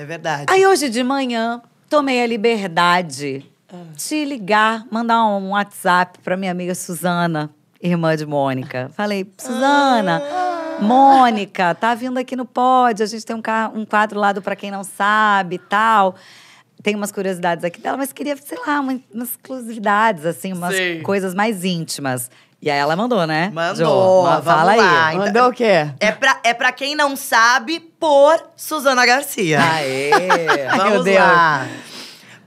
É verdade. Aí hoje de manhã, tomei a liberdade ah. de ligar, mandar um WhatsApp para minha amiga Suzana, irmã de Mônica. Falei, Suzana. Ah. Mônica, tá vindo aqui no pod, a gente tem um, um quadro lá do Pra Quem Não Sabe e tal tem umas curiosidades aqui dela, mas queria, sei lá, umas, umas exclusividades, assim, umas Sim. coisas mais íntimas. E aí ela mandou, né? Mandou. Jo, fala aí. Então. Mandou então, o quê? É pra, é pra quem não sabe, por Suzana Garcia. Aê! vamos Meu Deus. lá.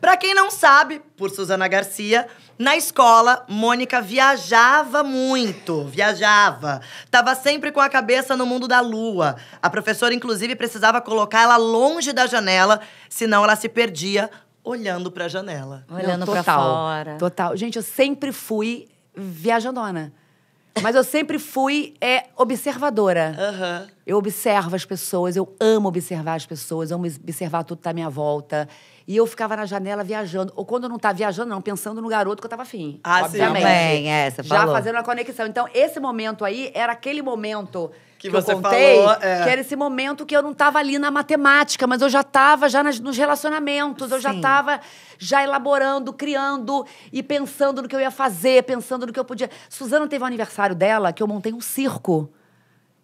Pra quem não sabe, por Suzana Garcia, na escola, Mônica viajava muito, viajava. Tava sempre com a cabeça no mundo da lua. A professora, inclusive, precisava colocar ela longe da janela, senão ela se perdia olhando para a janela. Olhando para fora. Total. Gente, eu sempre fui viajandona. Mas eu sempre fui é, observadora. Uhum. Eu observo as pessoas, eu amo observar as pessoas, amo observar tudo que tá à minha volta. E eu ficava na janela viajando. Ou quando eu não estava tá viajando, não, pensando no garoto que eu estava afim. Ah, obviamente. sim. Também, é, você Já fazendo a conexão. Então, esse momento aí era aquele momento que, que você eu contei, falou, é... que era esse momento que eu não estava ali na matemática, mas eu já estava já nas, nos relacionamentos, eu sim. já estava já elaborando, criando e pensando no que eu ia fazer, pensando no que eu podia. Suzana teve um aniversário dela que eu montei um circo.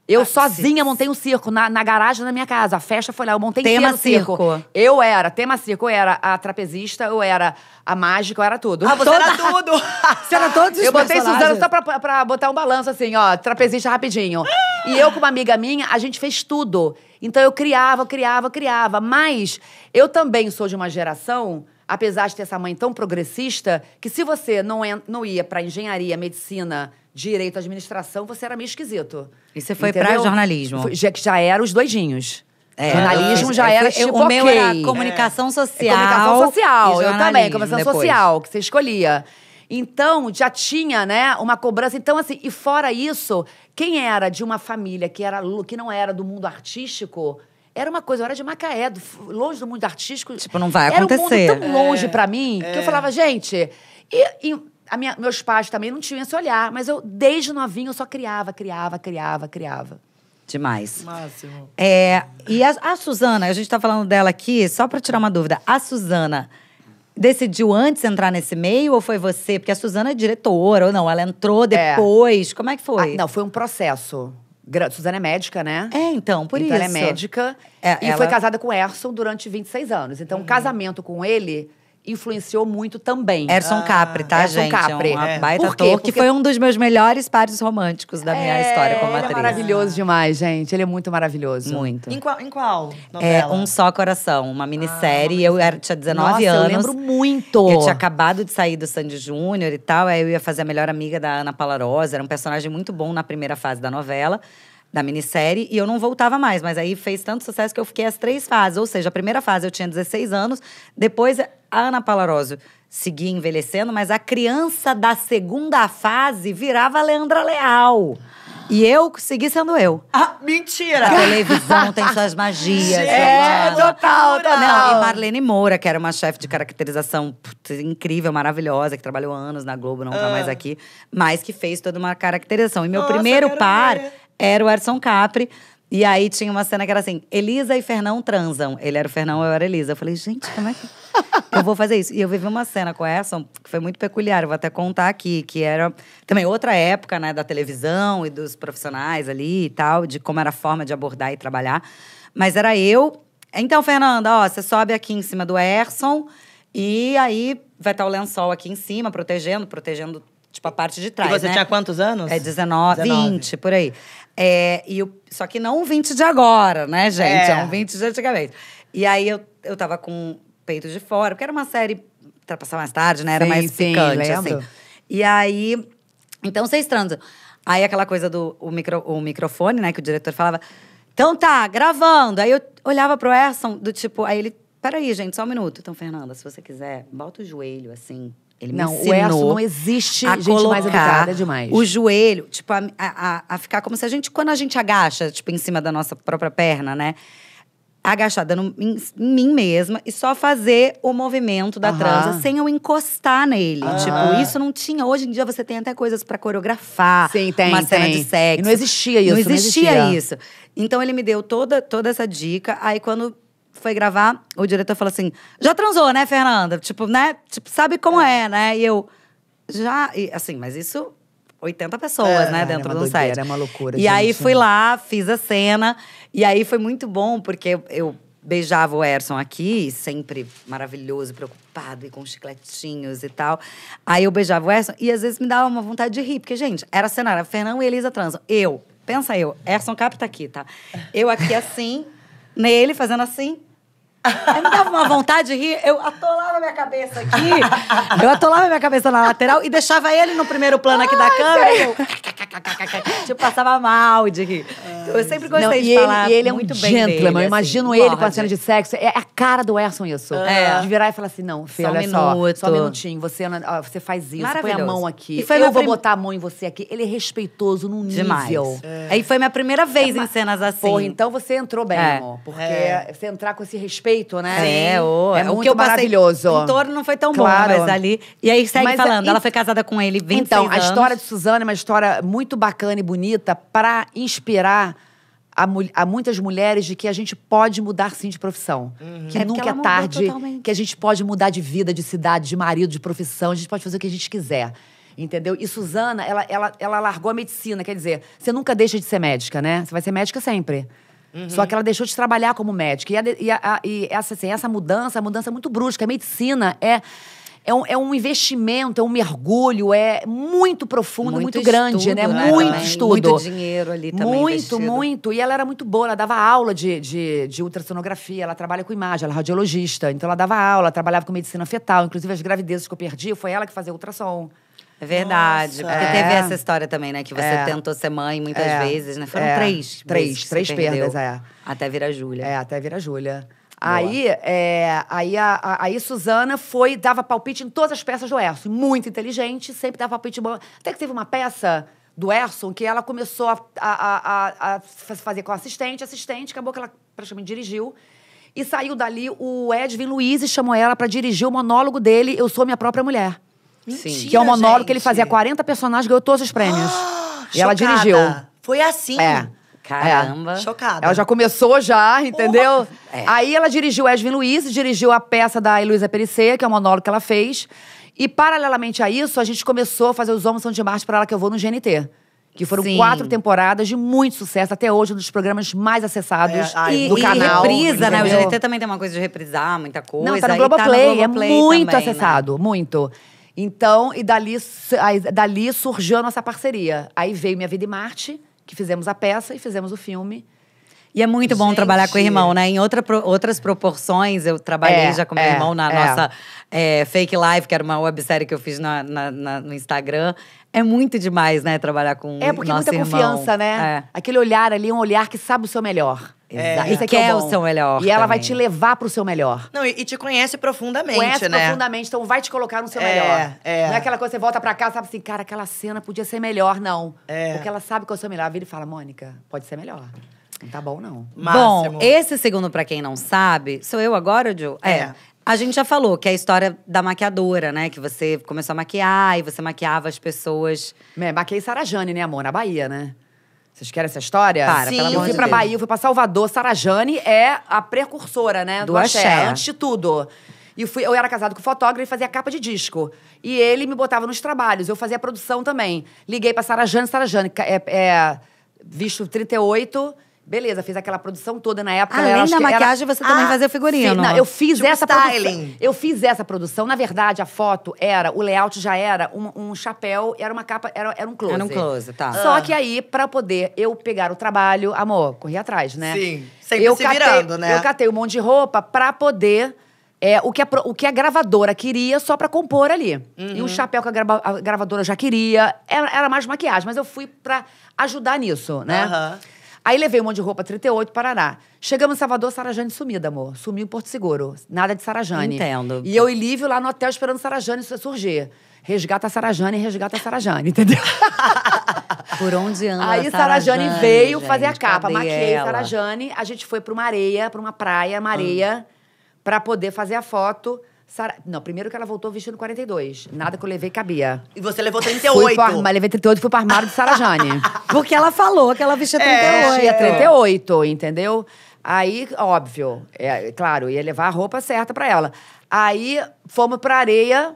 Eu ah, sozinha sim. montei um circo na, na, garagem da minha casa. A festa foi lá, eu montei tema circo. circo. Eu era, tema circo, eu era a trapezista, eu era a mágica, eu era tudo. Ah, você Toda... era tudo! você era todos os Eu botei Suzana só pra, pra, botar um balanço assim, ó, trapezista rapidinho. e eu com uma amiga minha, a gente fez tudo. Então eu criava, criava, criava. Mas eu também sou de uma geração apesar de ter essa mãe tão progressista, que se você não, não ia para engenharia, medicina, direito, administração, você era meio esquisito. E você foi para jornalismo? Foi, já, já era os doidinhos. É, jornalismo é, já é, era eu, tipo, O okay. meu era comunicação é. social. É, comunicação social, eu também, comunicação social, que você escolhia. Então, já tinha, né, uma cobrança. Então, assim, e fora isso, quem era de uma família que, era, que não era do mundo artístico era uma coisa, eu era de Macaé, do, longe do mundo artístico. Tipo, não vai acontecer. Era um mundo tão longe é, para mim é. que eu é. falava, gente. E, e a minha, meus pais também não tinham esse olhar, mas eu, desde novinha, eu só criava, criava, criava, criava. Demais. Máximo. É, e a, a Suzana, a gente tá falando dela aqui, só para tirar uma dúvida. A Suzana decidiu antes entrar nesse meio ou foi você? Porque a Suzana é diretora, ou não? Ela entrou é. depois. É. Como é que foi? Ah, não, foi um processo. Suzana é médica, né? É, então, por então isso. Ela é médica é, e ela... foi casada com o Erson durante 26 anos. Então, o uhum. um casamento com ele influenciou muito também. Erson ah, Capri, tá, Erson gente? Capri. É um é. baita Por ator, que foi um dos meus melhores pares românticos da minha é, história como atriz. Ele é maravilhoso demais, gente. Ele é muito maravilhoso. Muito. Em qual, em qual novela? É Um Só Coração, uma minissérie. Ah, eu era, tinha 19 Nossa, anos. eu lembro muito. Eu tinha acabado de sair do Sandy Júnior e tal. Aí eu ia fazer a melhor amiga da Ana Palarosa. Era um personagem muito bom na primeira fase da novela da minissérie e eu não voltava mais. Mas aí fez tanto sucesso que eu fiquei as três fases. Ou seja, a primeira fase eu tinha 16 anos, depois a Ana Palaroso seguia envelhecendo, mas a criança da segunda fase virava a Leandra Leal. E eu segui sendo eu. Ah, mentira! A televisão tem suas magias. é, total, total. Não, e Marlene Moura, que era uma chefe de caracterização putz, incrível, maravilhosa, que trabalhou anos na Globo, não tá mais ah. aqui, mas que fez toda uma caracterização. E meu Nossa, primeiro par ver. era o Erson Capri e aí tinha uma cena que era assim: Elisa e Fernão transam. Ele era o Fernão, eu era a Elisa. Eu falei, gente, como é que. eu vou fazer isso. E eu vivi uma cena com essa que foi muito peculiar, eu vou até contar aqui, que era também outra época, né, da televisão e dos profissionais ali e tal, de como era a forma de abordar e trabalhar. Mas era eu. Então, Fernanda, ó, você sobe aqui em cima do Erson e aí vai estar o lençol aqui em cima, protegendo, protegendo Tipo, a parte de trás. E você né? tinha quantos anos? É 19, 19. 20, por aí. É, e só que não um 20 de agora, né, gente? É, é um 20 de antigamente. E aí eu, eu tava com peito de fora, porque era uma série para passar mais tarde, né? Era sim, mais sim, picante, assim. lembro. assim. E aí. Então vocês transam. Aí aquela coisa do o micro, o microfone, né? Que o diretor falava. Então tá, gravando. Aí eu olhava pro Erson, do tipo, aí ele. Peraí, gente, só um minuto. Então, Fernanda, se você quiser, bota o joelho assim, ele não, me ensinou. Não, o ESO não existe a gente mais educada demais. O joelho, tipo, a, a, a ficar como se a gente, quando a gente agacha, tipo, em cima da nossa própria perna, né? agachada no, em, em, mim mesma e só fazer o movimento da uhum. transa sem eu encostar nele. Uhum. Tipo, isso não tinha. Hoje em dia você tem até coisas para coreografar, Sim, tem, uma tem. cena de sexo. E não existia isso. Não existia, não existia, isso. Então ele me deu toda, toda essa dica. Aí quando foi gravar, o diretor falou assim: já transou, né, Fernanda? Tipo, né? Tipo, sabe como é, é né? E eu, já. E, assim, mas isso 80 pessoas, né, é, né, dentro é do doideira, É Era uma loucura. E gente. aí fui né? lá, fiz a cena. E aí foi muito bom, porque eu beijava o Erson aqui, sempre maravilhoso, preocupado e com chicletinhos e tal. Aí eu beijava o Erson e às vezes me dava uma vontade de rir, porque, gente, era cenário, Fernão e Elisa transam. Eu, pensa eu, Erson capta aqui, tá? Eu aqui assim nele, né? fazendo assim. Aí me dava uma vontade de rir, eu atolava minha cabeça aqui, eu atolava minha cabeça na lateral e deixava ele no primeiro plano aqui da câmera. Eu... tipo, passava mal de rir. eu sempre gostei não, de e falar. Ele, e ele é muito um gentleman. assim, eu imagino ele com a cena de sexo. É a cara do Erson isso. É. De virar e falar assim: não, filho, só um olha só. Só um minutinho. Você, ó, você faz isso, põe a mão aqui. E foi eu vou prim... botar a mão em você aqui. Ele é respeitoso num Demais. nível. É. Aí foi minha primeira vez é, em cenas assim. Porra, então você entrou bem, é. amor. Porque é. você entrar com esse respeito feito, né? É, sim. É, oh, é o que eu maravilhoso. Passei, em não foi tão claro. bom, mas ali. E aí segue mas, falando, é, e... ela foi casada com ele 26 Então, anos. a história de Suzana é uma história muito bacana e bonita para inspirar a, a, muitas mulheres de que a gente pode mudar sim de profissão. Uhum. Que é nunca é tarde, totalmente. que a gente pode mudar de vida, de cidade, de marido, de profissão, a gente pode fazer o que a gente quiser. Entendeu? E Suzana, ela, ela, ela largou a medicina, quer dizer, você nunca deixa de ser médica, né? Você vai ser médica sempre. Uhum. Só que ela deixou de trabalhar como médica. E, a, e, a, e essa, assim, essa mudança, a mudança é muito brusca. A medicina é. É um, é um, investimento, é um mergulho, é muito profundo, muito, muito estudo, grande, né? né? Muito também, estudo. Muito dinheiro ali também. Muito, investido. muito. E ela era muito boa, ela dava aula de, de, de, ultrassonografia, ela trabalha com imagem, ela é radiologista. Então ela dava aula, trabalhava com medicina fetal. Inclusive, as gravidezes que eu perdi, foi ela que fazia ultrassom. É verdade. Nossa, porque é. teve essa história também, né? Que você é. tentou ser mãe muitas é. vezes, né? Foram é. três. Três, três perdas, é. Até virar Júlia. É, até virar Júlia. Aí, é, aí, a, a, aí Suzana foi, dava palpite em todas as peças do Erson. Muito inteligente, sempre dava palpite bom. Até que teve uma peça do Erson que ela começou a, a, a, a fazer com assistente, assistente, acabou que ela praticamente dirigiu. E saiu dali, o Edwin Luiz chamou ela para dirigir o monólogo dele, Eu Sou Minha Própria Mulher. Mentira, que é um monólogo gente. que ele fazia 40 personagens, ganhou todos os prêmios. Ah, e ela dirigiu. Foi assim. É. Caramba. É. Chocada. Ela já começou já, entendeu? É. Aí ela dirigiu Edwin Luiz, dirigiu a peça da Heloísa Perissé, que é o monólogo que ela fez. E paralelamente a isso, a gente começou a fazer Os Homens São de Marte para Ela Que Eu Vou no GNT. Que foram Sim. quatro temporadas de muito sucesso, até hoje, um dos programas mais acessados é, ai, do e, canal. E reprisa, entendeu? né? O GNT também tem uma coisa de reprisar, muita coisa. Não, tá no Globoplay, tá no Globoplay é muito também, né? acessado, né? muito. Então, e dali, dali surgiu a nossa parceria. Aí veio Minha Vida em Marte, que fizemos a peça e fizemos o filme. E é muito bom Gente. trabalhar com o irmão, né? Em outra, outras proporções, eu trabalhei é, já com meu é, irmão na é. nossa é, Fake Life, que era uma websérie que eu fiz na, na, na, no Instagram. É muito demais, né, trabalhar com irmão. É, porque é nosso muita irmão. confiança, né? É. Aquele olhar ali, um olhar que sabe o seu melhor. É. E quer é o, seu melhor. E também. ela vai te levar pro seu melhor. Não, e, e te conhece profundamente, conhece né? profundamente, então vai te colocar no seu é, melhor. É. Não é aquela coisa que você volta pra casa e sabe assim, cara, aquela cena podia ser melhor, não. É. Porque ela sabe qual é o seu melhor. Ela vira e fala, Mônica, pode ser melhor tá bom, não. Máximo. Bom, esse segundo, para quem não sabe, sou eu agora, Ju? é. é. A gente já falou que é a história da maquiadora, né? Que você começou a maquiar e você maquiava as pessoas. É, maquei Sarajane, né, amor? Na Bahia, né? Vocês querem essa história? Para, Sim. pelo amor Eu fui pra Deus. Bahia, eu fui pra Salvador. Sarajane é a precursora, né? Do, do axé. axé. Antes de tudo. E fui, eu era casado com fotógrafo e fazia capa de disco. E ele me botava nos trabalhos, eu fazia produção também. Liguei pra Sarajane, Sarajane, é, é, visto 38 Beleza, fiz aquela produção toda na época. Além da maquiagem, era... você também ah, fazia figurino. Sim, não, eu fiz tipo essa styling. produção. Eu fiz essa produção. Na verdade, a foto era, o layout já era um, um chapéu, era uma capa, era, era um close. Era um close, tá. Só ah. que aí, pra poder eu pegar o trabalho, amor, corri atrás, né? Sim, sempre eu se catei, virando, né? Eu catei um monte de roupa pra poder é, o, que a, o que a gravadora queria só para compor ali. Uhum. E o uhum. chapéu que a, grava, a gravadora já queria. Era, era, mais maquiagem, mas eu fui para ajudar nisso, né? Uhum. Aí levei um monte de roupa, 38, Paraná. Chegamos em Salvador, Sarajane sumida, amor. Sumiu em Porto Seguro. Nada de Sarajane. Entendo. E eu e Lívio lá no hotel esperando Sarajane surgir. Resgata a Sarajane, resgata a Sarajane, entendeu? Por onde anda Aí Sarajane, Sarajane veio gente, fazer a capa. Maquei ela? Sarajane. A gente foi para uma areia, para uma praia, uma hum. areia, hum. para poder fazer a foto. Sara... Não, primeiro que ela voltou vestindo 42. Nada que eu levei cabia. E você levou 38. Fui armário, levei 38 e fui pro armário de Sara Jane. Porque ela falou que ela vestia 38. É, vestia é, 38, entendeu? Aí, óbvio, é, claro, ia levar a roupa certa para ela. Aí fomos pra areia,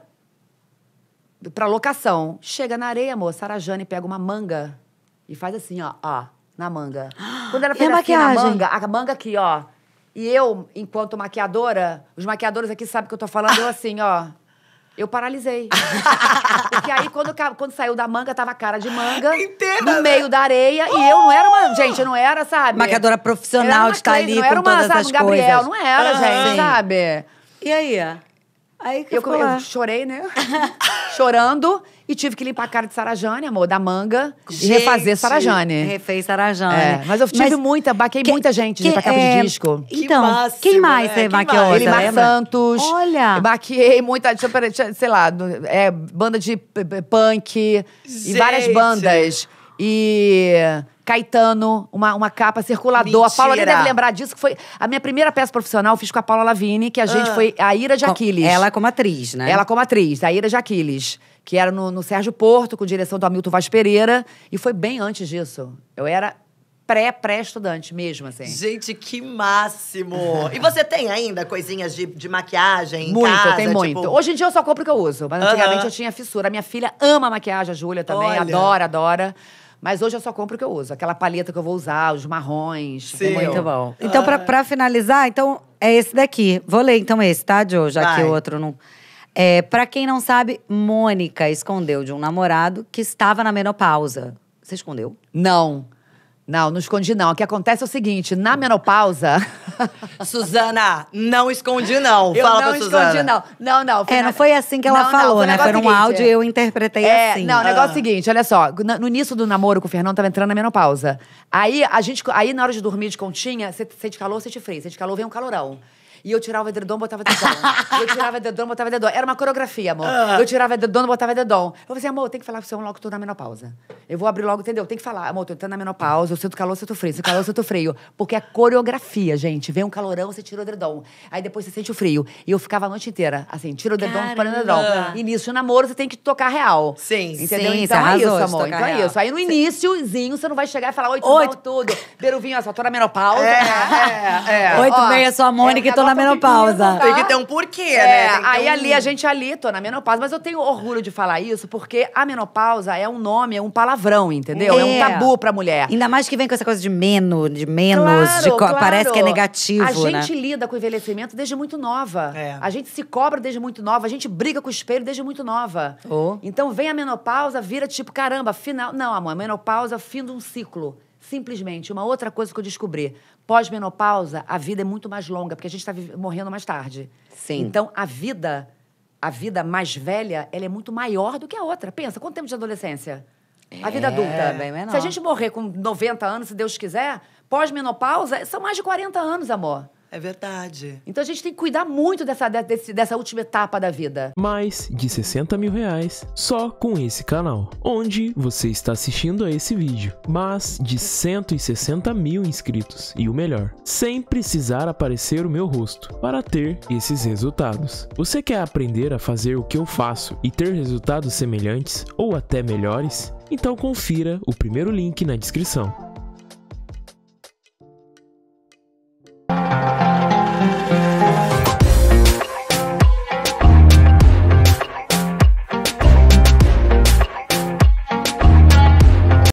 pra locação. Chega na areia, amor, Sara Jane pega uma manga e faz assim, ó, ó, na manga. Quando ela pega a Assim, na manga, a manga aqui, ó e eu, enquanto maquiadora, os maquiadores aqui sabem que eu tô falando, eu assim, ó. Eu paralisei. Porque aí, quando, quando saiu da manga, tava cara de manga. Inteira, no né? meio da areia. Oh! E eu não era uma. Gente, eu não era, sabe? Maquiadora profissional de estar tá ali não com uma, todas sabe, as Gabriel, coisas. não era, uhum. gente, sabe? E aí? Aí que eu, eu, eu chorei, né? Chorando. E tive que limpar a cara de Sarajane, amor, da manga. Gente, e refazer Sarajane. Refez Sarajane. É, mas eu tive mas muita, baquei que, muita gente que, pra capa é, de disco. Então, que máximo, quem mais você é, baqueou? Elimar lembra? Santos. Olha! Baqueei muita, sei lá, é, banda de punk. Gente. E várias bandas. E Caetano, uma, uma capa circulador. Mentira. A Paula deve lembrar disso, que foi a minha primeira peça profissional, eu fiz com a Paula Lavigne, que a ah. gente ah. foi a Ira de Aquiles. Ela como atriz, né? Ela como atriz, a Ira de Aquiles, que era no, no Sérgio Porto, com direção do Hamilton Vaz Pereira, e foi bem antes disso. Eu era pré-pré-estudante mesmo, assim. Gente, que máximo! e você tem ainda coisinhas de, de maquiagem em muito, casa? tem muito. Tipo... Hoje em dia eu só compro o que eu uso, mas antigamente uh -huh. eu tinha fissura. minha filha ama maquiagem, a Júlia também, Olha. adora, adora. Mas hoje eu só compro o que eu uso. Aquela paleta que eu vou usar, os marrons. Sim. Muito bom. Ah, então, pra, é. pra finalizar, então é esse daqui. Vou ler então esse, tá, Joe? Já Vai. que o outro não… É, pra quem não sabe, Mônica escondeu de um namorado que estava na menopausa. Você escondeu? Não. Não, não escondi não. O que acontece é o seguinte, na menopausa... Suzana, não escondi não. Eu Fala não pra Suzana. escondi não. Não, não. É, não foi assim que ela não, falou, não, né? Foi num seguinte, áudio e eu interpretei é, assim. Não, o negócio é ah. o seguinte, olha só. No início do namoro com o Fernando, tava entrando na menopausa. Aí, a gente, aí na hora de dormir de continha, sente calor, sente frio. Sente calor, vem um calorão. E eu tirava o edredom, botava dedão. eu tirava edredom, botava dedão. Era uma coreografia, amor. Ah. Eu tirava edredom, botava dedom. Eu falei assim, amor, tem que falar pro seu logo que tô na menopausa. Eu vou abrir logo, entendeu? Tem que falar, amor, tô entrando na menopausa, eu sinto calor, eu sinto frio, sinto calor, eu sinto frio. Porque é coreografia, gente. Vem um calorão, você tira o edredom. Aí depois você sente o frio. E eu ficava a noite inteira, assim, tira o dedão, para o dedão. início nisso, namoro, você tem que tocar real. Sim, entendeu? sim. Então é isso, amor. Então é isso. Aí no iníciozinho, você não vai chegar e falar, oi, tudo, tudo. Beira ó, só tô na menopausa. É, é, é. Oi, tudo bem, eu sou a é, Mônica e tá tô na menopausa. Tá? Tem que ter um porquê, é, né? Aí um- ali a gente ali, tô na menopausa, mas eu tenho orgulho de falar isso porque a menopausa é um nome, é um palavrão, entendeu? É, um é. tabu pra mulher. Ainda mais que vem com essa coisa de menos, de menos, Claro, de co- claro. parece que é negativo, A né? gente lida com o envelhecimento desde muito nova. É. A gente se cobra desde muito nova, a gente briga com o espelho desde muito nova. Oh. Então vem a menopausa, vira tipo, caramba, final. Não, amor, a menopausa, fim de um ciclo. Simplesmente, uma outra coisa que eu descobri: pós-menopausa, a vida é muito mais longa, porque a gente está morrendo mais tarde. Sim. Então, a vida, a vida mais velha, ela é muito maior do que a outra. Pensa, quanto tempo de adolescência? A vida é, adulta. Bem menor. Se a gente morrer com 90 anos, se Deus quiser, pós-menopausa, são mais de 40 anos, amor. É verdade. Então a gente tem que cuidar muito dessa, desse, dessa última etapa da vida. Mais de 60 mil reais só com esse canal, onde você está assistindo a esse vídeo. Mais de 160 mil inscritos, e o melhor, sem precisar aparecer o meu rosto para ter esses resultados. Você quer aprender a fazer o que eu faço e ter resultados semelhantes ou até melhores? Então confira o primeiro link na descrição.